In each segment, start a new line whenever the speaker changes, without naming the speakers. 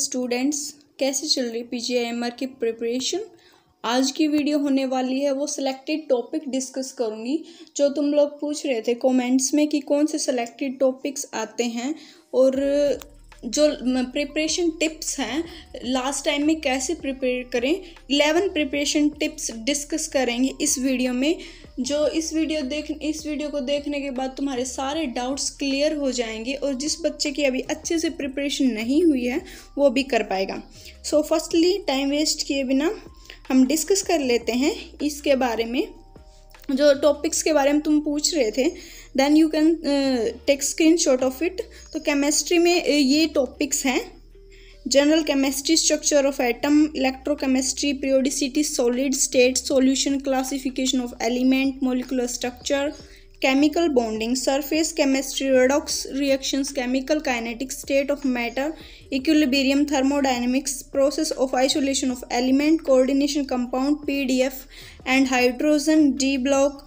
students कैसे चल रही पी आर की प्रिपरेशन आज की वीडियो होने वाली है वो सिलेक्टेड टॉपिक डिस्कस करूँगी जो तुम लोग पूछ रहे थे कमेंट्स में कि कौन से सिलेक्टेड टॉपिक्स आते हैं और जो प्रिपरेशन टिप्स हैं लास्ट टाइम में कैसे प्रिपेयर करें इलेवन प्रिपरेशन टिप्स डिस्कस करेंगे इस वीडियो में जो इस वीडियो देख इस वीडियो को देखने के बाद तुम्हारे सारे डाउट्स क्लियर हो जाएंगे और जिस बच्चे की अभी अच्छे से प्रिपरेशन नहीं हुई है वो भी कर पाएगा सो फर्स्टली टाइम वेस्ट किए बिना हम डिस्कस कर लेते हैं इसके बारे में जो टॉपिक्स के बारे में तुम पूछ रहे थे then you can take screen shot of it तो केमिस्ट्री में uh, ये टॉपिक्स हैं general chemistry structure of atom electrochemistry periodicity solid state solution classification of element molecular structure chemical bonding surface chemistry redox reactions chemical kinetic state of matter equilibrium thermodynamics process of isolation of element coordination compound PDF and hydrogen D block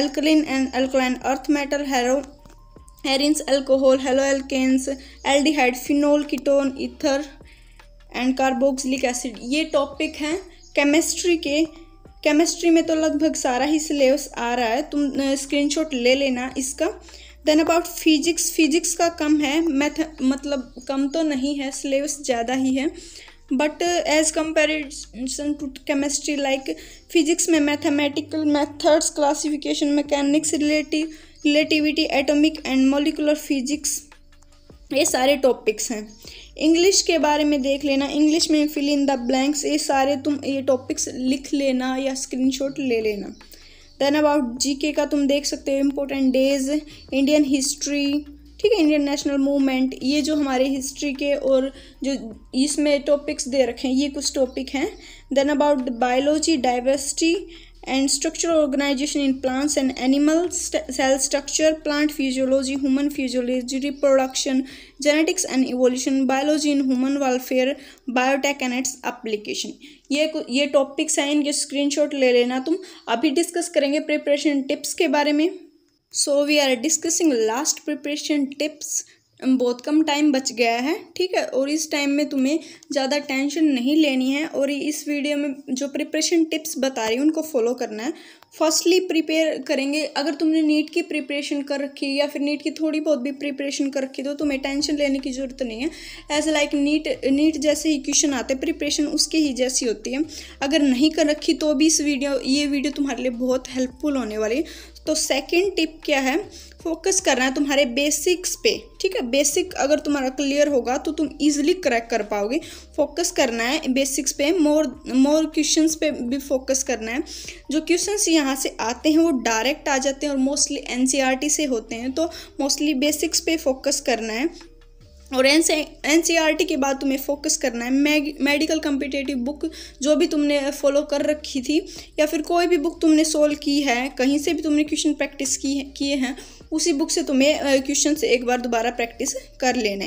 alkali and alkaline earth matter हेरो हेरिन्स alcohol halo alkanes aldehyde phenol ketone ether and carboxylic acid ये topic हैं chemistry के chemistry में तो लगभग सारा ही syllabus आ रहा है तुम स्क्रीनशॉट ले लेना इसका देन अबाउट फिजिक्स फिजिक्स का कम है मैथ मतलब कम तो नहीं है सिलेबस ज़्यादा ही है but as comparison to chemistry like physics में mathematical methods classification mechanics relative relativity atomic and molecular physics ये सारे टॉपिक्स हैं इंग्लिश के बारे में देख लेना इंग्लिश में फिल इन द ब्लैंक्स ये सारे तुम ये टॉपिक्स लिख लेना या स्क्रीनशॉट ले लेना देन अबाउट जीके का तुम देख सकते हो इम्पोर्टेंट डेज इंडियन हिस्ट्री ठीक है इंडियन नेशनल मूवमेंट ये जो हमारे हिस्ट्री के और जो इसमें टॉपिक्स दे रखे हैं ये कुछ टॉपिक हैं then about biology diversity and structural organisation in plants and animal cell structure plant physiology human physiology reproduction genetics and evolution biology in human welfare biotech and its application ये ये topics हैं इनके screen shot ले लेना तुम अभी discuss करेंगे preparation tips के बारे में so we are discussing last preparation tips बहुत कम टाइम बच गया है ठीक है और इस टाइम में तुम्हें ज़्यादा टेंशन नहीं लेनी है और इस वीडियो में जो प्रिपरेशन टिप्स बता रही हूँ उनको फॉलो करना है फर्स्टली प्रिपेयर करेंगे अगर तुमने नीट की प्रिपरेशन कर रखी या फिर नीट की थोड़ी बहुत भी प्रिपरेशन कर रखी तो तुम्हें टेंशन लेने की ज़रूरत नहीं है एज लाइक नीट नीट जैसे ही क्वेश्चन आते हैं प्रिपरेशन उसके ही जैसी होती है अगर नहीं कर रखी तो भी इस वीडियो ये वीडियो तुम्हारे लिए बहुत हेल्पफुल होने वाली है तो सेकेंड टिप क्या है फोकस करना है तुम्हारे बेसिक्स पे ठीक है बेसिक अगर तुम्हारा क्लियर होगा तो तुम इजीली क्रैक कर पाओगे फोकस करना है बेसिक्स पे मोर मोर क्वेश्चंस पे भी फोकस करना है जो क्वेश्चंस यहाँ से आते हैं वो डायरेक्ट आ जाते हैं और मोस्टली एनसीईआरटी e से होते हैं तो मोस्टली बेसिक्स पे फोकस करना है और एन एन e के बाद तुम्हें फोकस करना है मेडिकल कम्पिटेटिव बुक जो भी तुमने फॉलो कर रखी थी या फिर कोई भी बुक तुमने सोल्व की है कहीं से भी तुमने क्वेश्चन प्रैक्टिस की किए हैं उसी बुक से तुम्हें क्वेश्चन से एक बार दोबारा प्रैक्टिस कर लेने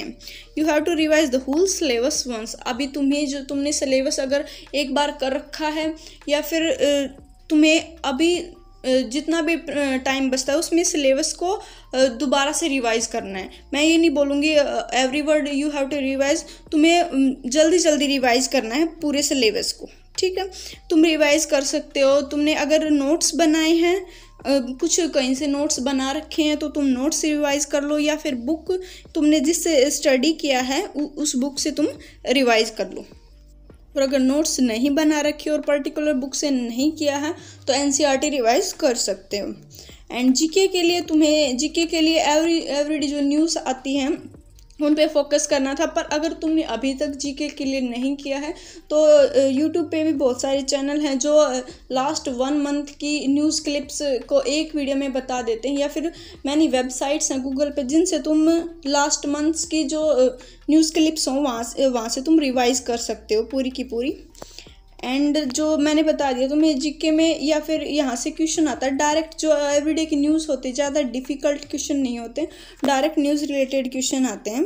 you have to revise the whole syllabus once अभी तुम्हें जो तुमने सिलेबस अगर एक बार कर रखा है या फिर तुम्हें अभी जितना भी टाइम बचता है उसमें सिलेबस को दोबारा से रिवाइज करना है मैं ये नहीं बोलूँगी every word you have to revise तुम्हें जल्दी जल्दी रिवाइज करना है पूरे सिलेबस को ठीक है तुम रिवाइज कर सकते हो तुमने अगर नोट्स बनाए हैं कुछ कहीं से नोट्स बना रखे हैं तो तुम नोट्स रिवाइज कर लो या फिर बुक तुमने जिससे स्टडी किया है उस बुक से तुम रिवाइज कर लो और अगर नोट्स नहीं बना रखे और पर्टिकुलर बुक से नहीं किया है तो एन रिवाइज e कर सकते हो एंड जीके के लिए तुम्हें जीके के लिए एवरी एवरीडे जो न्यूज़ आती हैं उन पे फोकस करना था पर अगर तुमने अभी तक जीके के लिए नहीं किया है तो यूट्यूब पे भी बहुत सारे चैनल हैं जो लास्ट वन मंथ की न्यूज़ क्लिप्स को एक वीडियो में बता देते हैं या फिर मैनी वेबसाइट्स हैं गूगल पे जिनसे तुम लास्ट मंथ्स की जो न्यूज़ क्लिप्स हों वहाँ से वहाँ से तुम रिवाइज़ कर सकते हो पूरी की पूरी एंड जो मैंने बता दिया तो मैं जीके में या फिर यहाँ से क्वेश्चन आता है डायरेक्ट जो एवरीडे के न्यूज़ होते ज़्यादा डिफ़िकल्ट क्वेश्चन नहीं होते डायरेक्ट न्यूज़ रिलेटेड क्वेश्चन आते हैं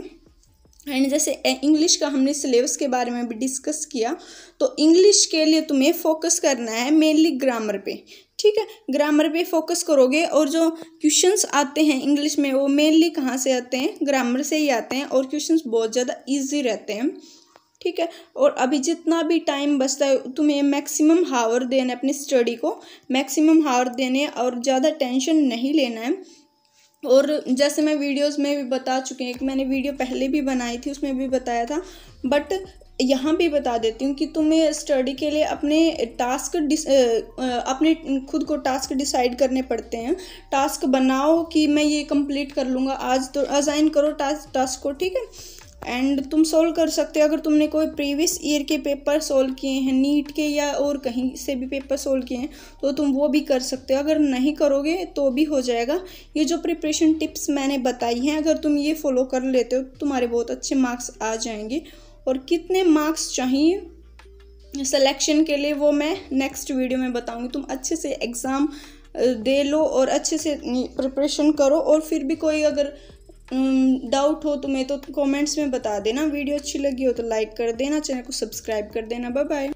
एंड जैसे इंग्लिश का हमने सिलेबस के बारे में भी डिस्कस किया तो इंग्लिश के लिए तुम्हें फोकस करना है मेनली ग्रामर पे ठीक है ग्रामर पे फोकस करोगे और जो क्वेश्चंस आते हैं इंग्लिश में वो मेनली कहाँ से आते हैं ग्रामर से ही आते हैं और क्वेश्चंस बहुत ज़्यादा इजी रहते हैं ठीक है और अभी जितना भी टाइम बचता है तुम्हें मैक्सिमम हावर देना है अपनी स्टडी को मैक्सिमम हावर देने और ज़्यादा टेंशन नहीं लेना है और जैसे मैं वीडियोस में भी बता चुके हैं कि मैंने वीडियो पहले भी बनाई थी उसमें भी बताया था बट यहाँ भी बता देती हूँ कि तुम्हें स्टडी के लिए अपने टास्क अपने खुद को टास्क डिसाइड करने पड़ते हैं टास्क बनाओ कि मैं ये कंप्लीट कर लूँगा आज तो अजाइन करो टास्क टास्क को ठीक है एंड तुम सोल्व कर सकते हो अगर तुमने कोई प्रीवियस ईयर के पेपर सोल्व किए हैं नीट के या और कहीं से भी पेपर सोल्व किए हैं तो तुम वो भी कर सकते हो अगर नहीं करोगे तो भी हो जाएगा ये जो प्रिपरेशन टिप्स मैंने बताई हैं अगर तुम ये फॉलो कर लेते हो तो तुम्हारे बहुत अच्छे मार्क्स आ जाएंगे और कितने मार्क्स चाहिए सेलेक्शन के लिए वो मैं नेक्स्ट वीडियो में बताऊँगी तुम अच्छे से एग्ज़ाम दे लो और अच्छे से प्रिपरेशन करो और फिर भी कोई अगर डाउट हो तुम्हें तो कमेंट्स तो में बता देना वीडियो अच्छी लगी हो तो लाइक कर देना चैनल को सब्सक्राइब कर देना बाय बाय